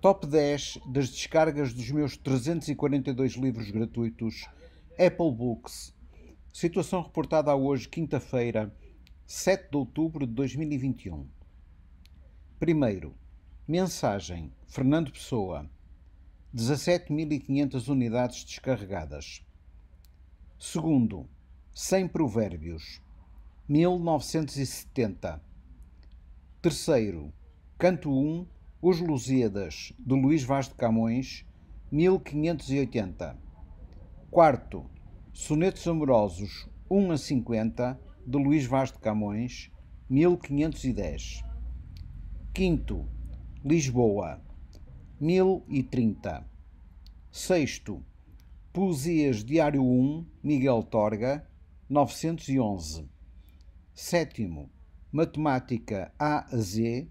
Top 10 das descargas dos meus 342 livros gratuitos Apple Books. Situação reportada hoje, quinta-feira, 7 de outubro de 2021. Primeiro, mensagem: Fernando Pessoa. 17.500 unidades descarregadas. Segundo, 100 Provérbios. 1970. Terceiro, Canto 1 os Lusíadas, de Luís Vaz de Camões, 1580. Quarto, Sonetos Amorosos, 1 a 50, de Luís Vaz de Camões, 1510. Quinto, Lisboa, 1030. Sexto, Poesias Diário 1, Miguel Torga, 911. Sétimo, Matemática A a Z,